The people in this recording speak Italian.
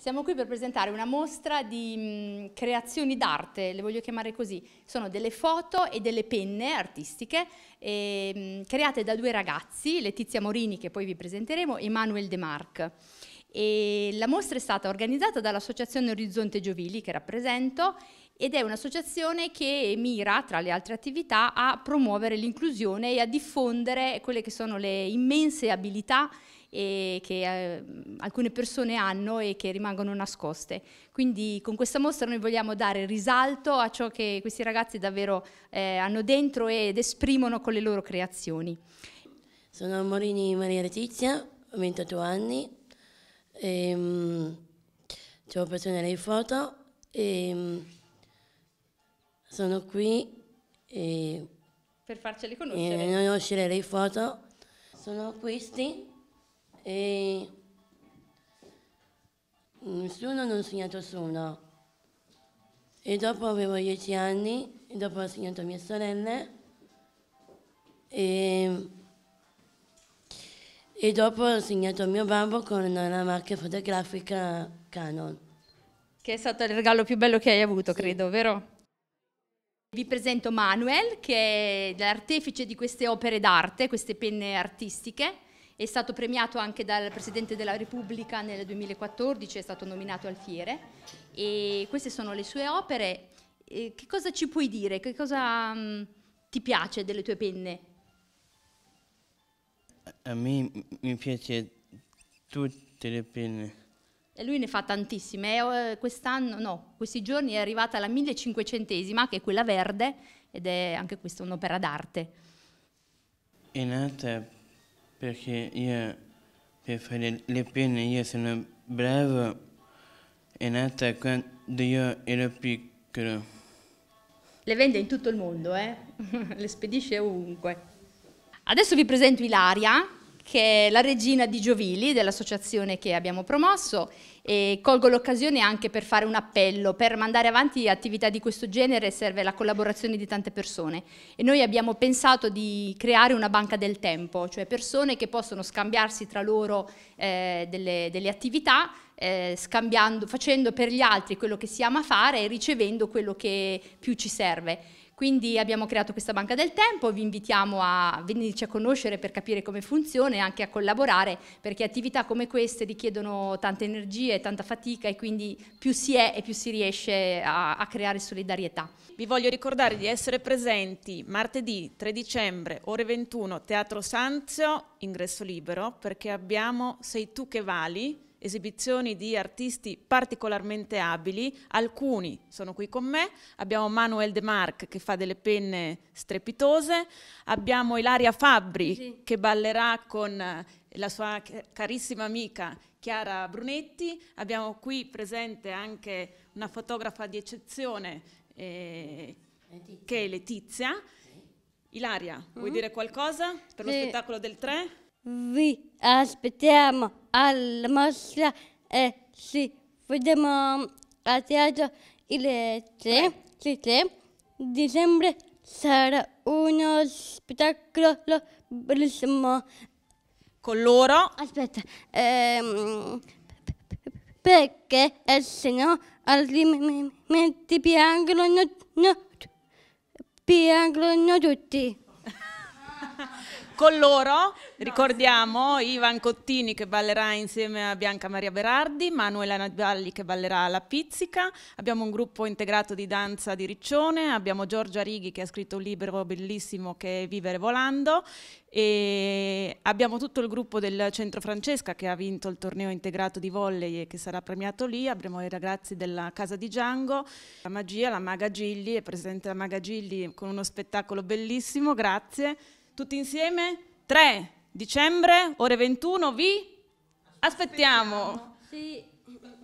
Siamo qui per presentare una mostra di mh, mm, creazioni d'arte, le voglio chiamare così. Sono delle foto e delle penne artistiche eh, create da due ragazzi, Letizia Morini che poi vi presenteremo e Manuel De Marc. E la mostra è stata organizzata dall'Associazione Orizzonte Giovili, che rappresento, ed è un'associazione che mira, tra le altre attività, a promuovere l'inclusione e a diffondere quelle che sono le immense abilità eh, che eh, alcune persone hanno e che rimangono nascoste. Quindi con questa mostra noi vogliamo dare risalto a ciò che questi ragazzi davvero eh, hanno dentro ed esprimono con le loro creazioni. Sono Morini Maria Letizia, 28 anni, e, diciamo, per tenere le foto e ehm, sono qui e, per farceli conoscere. E eh, conoscere le foto sono questi e nessuno non ha segnato nessuno E dopo avevo dieci anni e dopo ho segnato mie sorelle e e dopo ho segnato il mio bambino con una macchina fotografica Canon. Che è stato il regalo più bello che hai avuto, sì. credo, vero? Vi presento Manuel, che è l'artefice di queste opere d'arte, queste penne artistiche. È stato premiato anche dal Presidente della Repubblica nel 2014, è stato nominato al Fiere. E queste sono le sue opere. E che cosa ci puoi dire? Che cosa mh, mm, ti piace delle tue penne? a me mi piace tutte le penne. E lui ne fa tantissime. Eh, quest'anno, no, questi giorni è arrivata la 1500esima, che è quella verde, ed è anche questa un'opera d'arte. È nata perché io, per fare le penne, io sono bravo. È nata quando io ero piccolo. Le vende in tutto il mondo, eh? le spedisce ovunque. Adesso vi presento Ilaria, che è la regina di Giovili dell'associazione che abbiamo promosso e colgo l'occasione anche per fare un appello, per mandare avanti attività di questo genere serve la collaborazione di tante persone e noi abbiamo pensato di creare una banca del tempo, cioè persone che possono scambiarsi tra loro eh, delle, delle, attività, eh, facendo per gli altri quello che si ama fare e ricevendo quello che più ci serve. Quindi abbiamo creato questa banca del tempo, vi invitiamo a venirci a conoscere per capire come funziona e anche a collaborare perché attività come queste richiedono tante energie, tanta fatica e quindi più si è e più si riesce a, a creare solidarietà. Vi voglio ricordare di essere presenti martedì 3 dicembre ore 21 Teatro Sanzio, ingresso libero perché abbiamo Sei tu che vali esibizioni di artisti particolarmente abili, alcuni sono qui con me, abbiamo Manuel De Marc che fa delle penne strepitose, abbiamo Ilaria Fabbri sì. che ballerà con eh, la sua carissima amica Chiara Brunetti, abbiamo qui presente anche una fotografa di eccezione eh, Letizia. che è Letizia. Ilaria, mm -hmm. vuoi dire qualcosa per sì. lo spettacolo del 3? Vi aspettiamo! alla mostra e eh, ci vediamo a teatro il 3, il 3 dicembre sarà uno spettacolo bellissimo. Con loro? Aspetta, ehm, perché eh, se no altrimenti piangono, no, piangono tutti. Con loro ricordiamo Ivan Cottini che ballerà insieme a Bianca Maria Berardi, Manuela Nadalli che ballerà alla pizzica, abbiamo un gruppo integrato di danza di Riccione, abbiamo Giorgio Arighi che ha scritto un libro bellissimo che è Vivere volando e abbiamo tutto il gruppo del Centro Francesca che ha vinto il torneo integrato di volley e che sarà premiato lì, abbiamo i ragazzi della Casa di Django, la magia, la Maga Gilli, è presente la Maga Gilli con uno spettacolo bellissimo, grazie. Tutti insieme? 3 dicembre, ore 21, vi aspettiamo. aspettiamo. Sì.